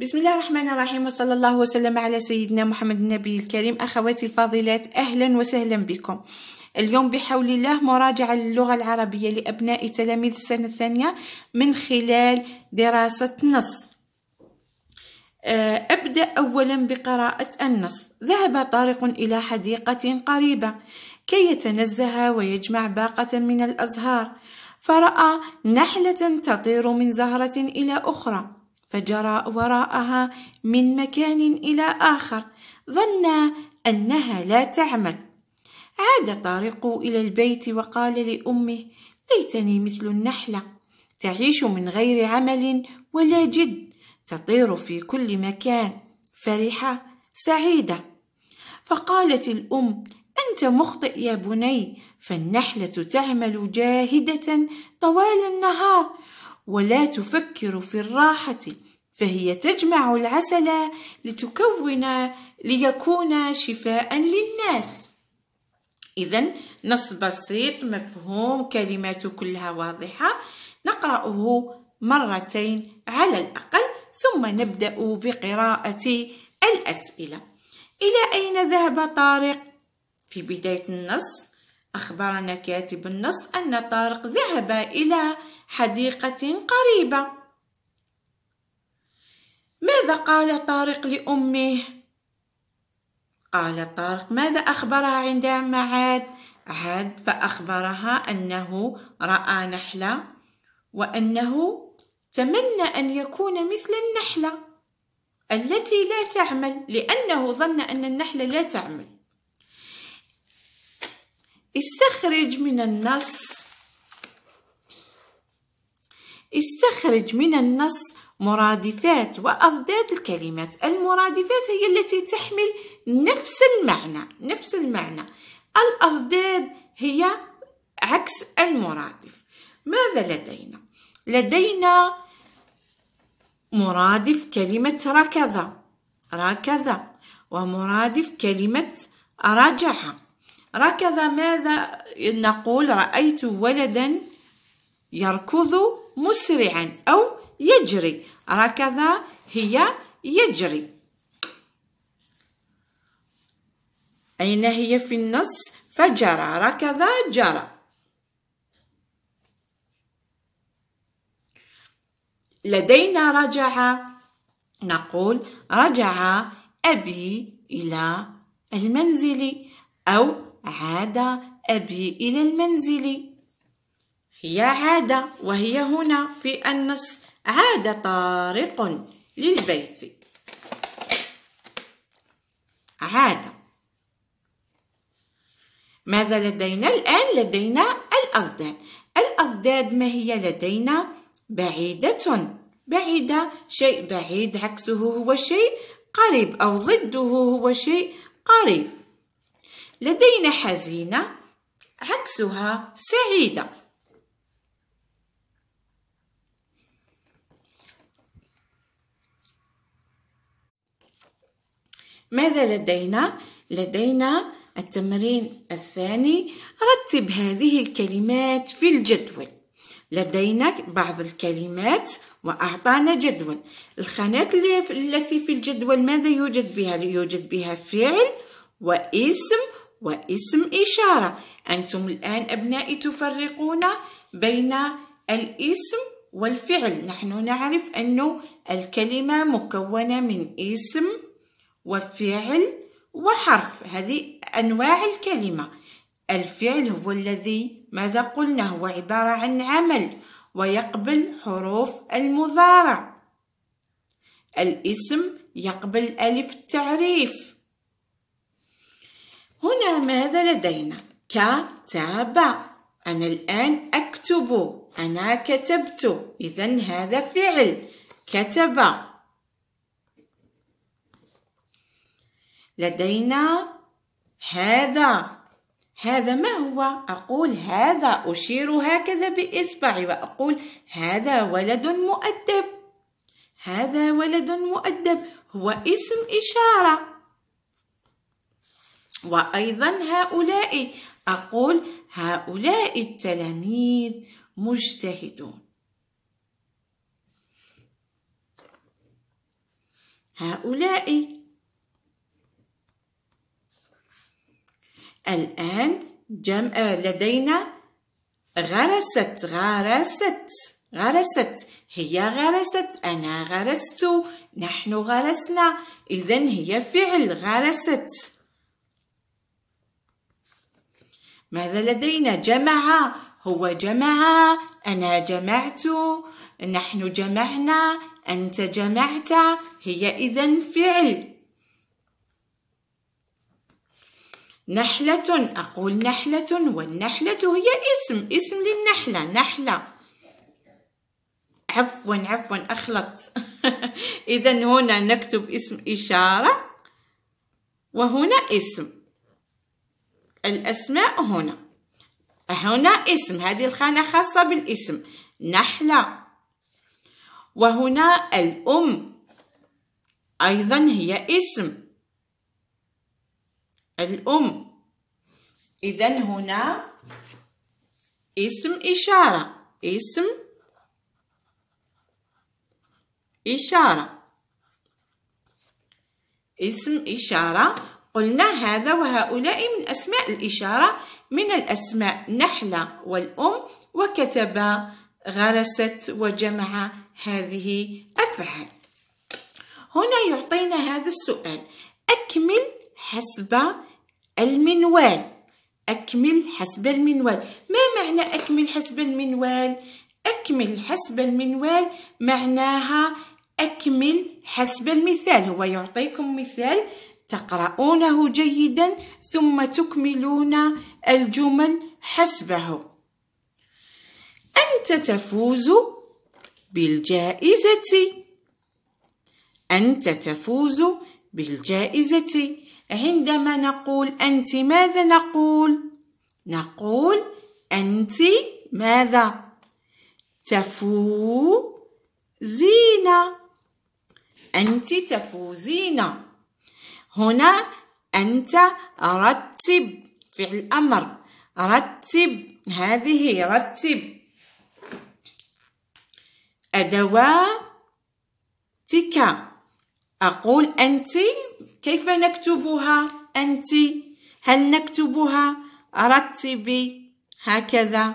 بسم الله الرحمن الرحيم وصلى الله وسلم على سيدنا محمد النبي الكريم أخواتي الفاضلات أهلا وسهلا بكم اليوم بحول الله مراجعة للغة العربية لأبناء تلاميذ السنة الثانية من خلال دراسة نص آه، أبدأ أولا بقراءة النص ذهب طارق إلى حديقة قريبة كي يتنزه ويجمع باقة من الأزهار فرأى نحلة تطير من زهرة إلى أخرى فجرى وراءها من مكان إلى آخر ظن أنها لا تعمل عاد طارق إلى البيت وقال لأمه ليتني مثل النحلة تعيش من غير عمل ولا جد تطير في كل مكان فرحة سعيدة فقالت الأم أنت مخطئ يا بني فالنحلة تعمل جاهدة طوال النهار ولا تفكر في الراحة فهي تجمع العسل لتكون ليكون شفاء للناس إذا نص بسيط مفهوم كلماته كلها واضحة نقرأه مرتين على الأقل ثم نبدأ بقراءة الأسئلة إلى أين ذهب طارق؟ في بداية النص أخبرنا كاتب النص أن طارق ذهب إلى حديقة قريبة ماذا قال طارق لأمه؟ قال طارق ماذا أخبرها عندما عاد؟ عاد فأخبرها أنه رأى نحلة وأنه تمنى أن يكون مثل النحلة التي لا تعمل لأنه ظن أن النحلة لا تعمل استخرج من النص استخرج من النص مرادفات وأضداد الكلمات المرادفات هي التي تحمل نفس المعنى نفس المعنى الأضداد هي عكس المرادف ماذا لدينا؟ لدينا مرادف كلمة ركض ركض ومرادف كلمة رجع ركض ماذا نقول رأيت ولدا يركض مسرعا أو يجري ركض هي يجري أين هي في النص فجرى ركض جرى لدينا رجع نقول رجع أبي إلى المنزل أو عاد أبي إلى المنزل هي عادة وهي هنا في النص عاد طارق للبيت عاد ماذا لدينا الآن؟ لدينا الأضداد الأضداد ما هي لدينا؟ بعيدة بعيدة شيء بعيد عكسه هو شيء قريب أو ضده هو شيء قريب لدينا حزينة عكسها سعيدة ماذا لدينا؟ لدينا التمرين الثاني رتب هذه الكلمات في الجدول لدينا بعض الكلمات وأعطانا جدول الخانات التي في الجدول ماذا يوجد بها؟ يوجد بها فعل واسم واسم إشارة أنتم الآن أبنائي تفرقون بين الاسم والفعل نحن نعرف أن الكلمة مكونة من اسم وفعل وحرف هذه أنواع الكلمة الفعل هو الذي ماذا قلنا هو عبارة عن عمل ويقبل حروف المضارع الاسم يقبل ألف التعريف هنا ماذا لدينا كتاب أنا الآن أكتب أنا كتبت إذا هذا فعل كتب لدينا هذا هذا ما هو أقول هذا أشير هكذا بإصبعي وأقول هذا ولد مؤدب هذا ولد مؤدب هو اسم إشارة وأيضا هؤلاء أقول هؤلاء التلاميذ مجتهدون هؤلاء الآن جم... آه، لدينا غرست غرست غرست هي غرست أنا غرست نحن غرسنا إذا هي فعل غرست ماذا لدينا جمع هو جمع أنا جمعت نحن جمعنا أنت جمعت هي إذا فعل نحلة أقول نحلة والنحلة هي اسم اسم للنحلة نحلة عفوا عفوا أخلط إذا هنا نكتب اسم إشارة وهنا اسم الأسماء هنا هنا اسم هذه الخانة خاصة بالاسم نحلة وهنا الأم أيضا هي اسم الأم إذا هنا اسم إشارة اسم إشارة اسم إشارة قلنا هذا وهؤلاء من أسماء الإشارة من الأسماء نحلة والأم وكتب غرست وجمع هذه أفعال هنا يعطينا هذا السؤال أكمل حسب المنوال أكمل حسب المنوال ما معنى أكمل حسب المنوال؟ أكمل حسب المنوال معناها أكمل حسب المثال هو يعطيكم مثال تقرؤونه جيدا ثم تكملون الجمل حسبه أنت تفوز بالجائزة أنت تفوز بالجائزة عندما نقول أنت ماذا نقول؟ نقول أنت ماذا؟ تفوزين أنت تفوزين هنا أنت رتب فعل أمر رتب هذه رتب أدواتك أقول أنت كيف نكتبها أنت هل نكتبها رتبي هكذا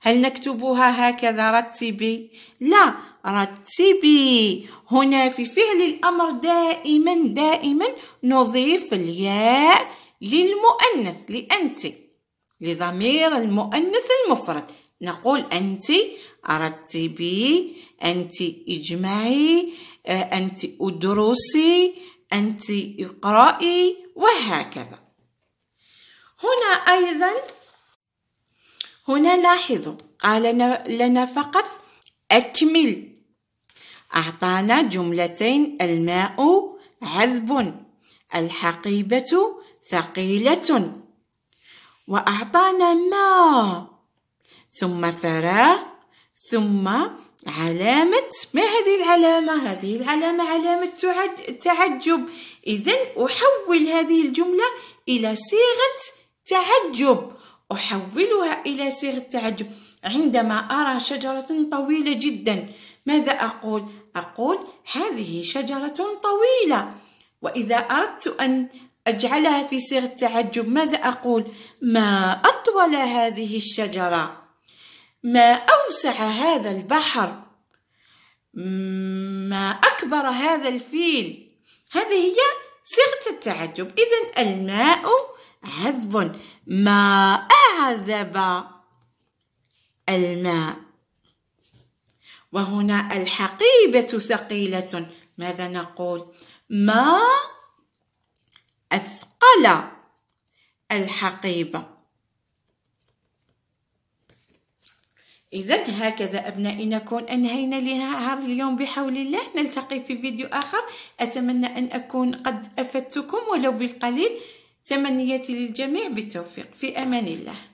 هل نكتبها هكذا رتبي لا رتبي هنا في فعل الأمر دائما دائما نضيف الياء للمؤنث لأنت لضمير المؤنث المفرد نقول أنت رتبي أنت اجمعي آه، أنت ادرسي أنت اقرأي وهكذا هنا أيضا هنا لاحظوا قال لنا فقط أكمل أعطانا جملتين الماء عذب الحقيبة ثقيلة وأعطانا ما ثم فراغ ثم علامة ما هذه العلامة؟ هذه العلامة علامة تعجب إذا أحول هذه الجملة إلى صيغة تعجب أحولها إلى صيغة تعجب عندما أرى شجرة طويلة جدا ماذا أقول؟ أقول هذه شجرة طويلة وإذا أردت أن أجعلها في صيغة تعجب ماذا أقول؟ ما أطول هذه الشجرة ما أوسع هذا البحر ما أكبر هذا الفيل هذه هي صيغة التعجب إذا الماء عذب ما أعذب الماء وهنا الحقيبة ثقيلة ماذا نقول ما أثقل الحقيبة إذا هكذا أبنائي نكون أنهينا لنهار اليوم بحول الله نلتقي في فيديو آخر أتمنى أن أكون قد أفدتكم ولو بالقليل تمنياتي للجميع بالتوفيق في أمان الله